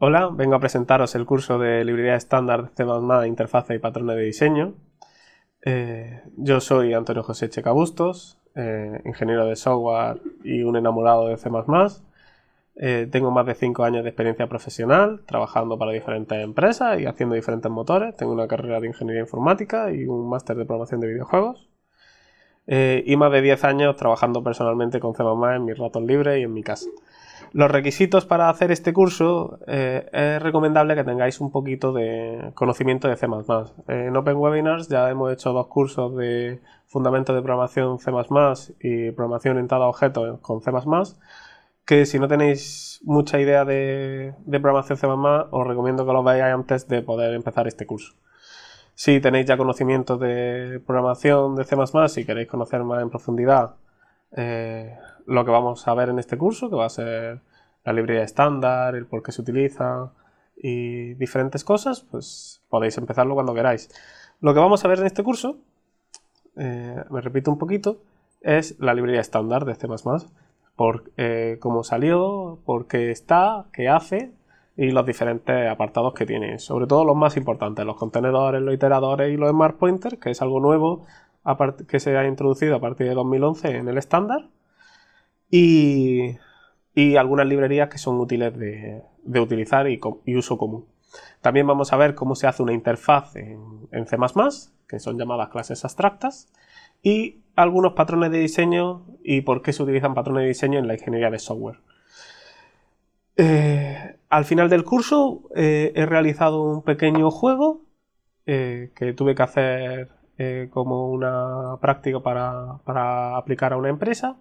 Hola, vengo a presentaros el curso de librería estándar de C++, interfaz y patrones de diseño. Eh, yo soy Antonio José Checa eh, ingeniero de software y un enamorado de C++. Eh, tengo más de 5 años de experiencia profesional trabajando para diferentes empresas y haciendo diferentes motores. Tengo una carrera de ingeniería informática y un máster de programación de videojuegos. y más de 10 años trabajando personalmente con C++ en mis ratos libres y en mi casa. Los requisitos para hacer este curso eh, es recomendable que tengáis un poquito de conocimiento de C++. En Open Webinars ya hemos hecho dos cursos de fundamentos de programación C++ y programación orientada a objetos con C++, que si no tenéis mucha idea de, programación C++, os recomiendo que lo veáis antes de poder empezar este curso. Si tenéis ya conocimiento de programación de C++ y queréis conocer más en profundidad eh, lo que vamos a ver en este curso, que va a ser la librería estándar, el por qué se utiliza y diferentes cosas, pues podéis empezarlo cuando queráis. Lo que vamos a ver en este curso, eh, me repito un poquito, es la librería estándar de C++, por eh, cómo salió, por qué está, qué hace y los diferentes apartados que tiene, sobre todo los más importantes, los contenedores, los iteradores y los smart pointers, que es algo nuevo que se ha introducido a partir de 2011 en el estándar y, algunas librerías que son útiles de, utilizar y, uso común. También vamos a ver cómo se hace una interfaz en, en C++, que son llamadas clases abstractas, y algunos patrones de diseño y por qué se utilizan patrones de diseño en la ingeniería de software. Eh, al final del curso eh, he realizado un pequeño juego eh, que tuve que hacer eh, como una práctica para, aplicar a una empresa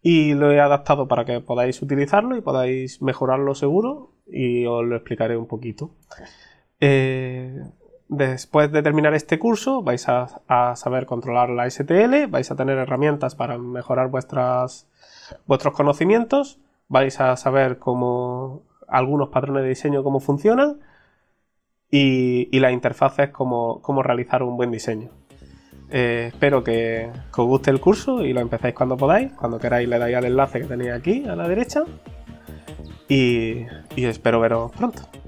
y lo he adaptado para que podáis utilizarlo y podáis mejorarlo seguro y os lo explicaré un poquito. Eh, después de terminar este curso vais a, saber controlar la STL, vais a tener herramientas para mejorar vuestros conocimientos, vais a saber cómo algunos patrones de diseño cómo funcionan y, las interfaces, como realizar un buen diseño. Eh, espero que, os guste el curso y lo empecéis cuando podáis. Cuando queráis le dais al enlace que tenéis aquí a la derecha. y espero veros pronto.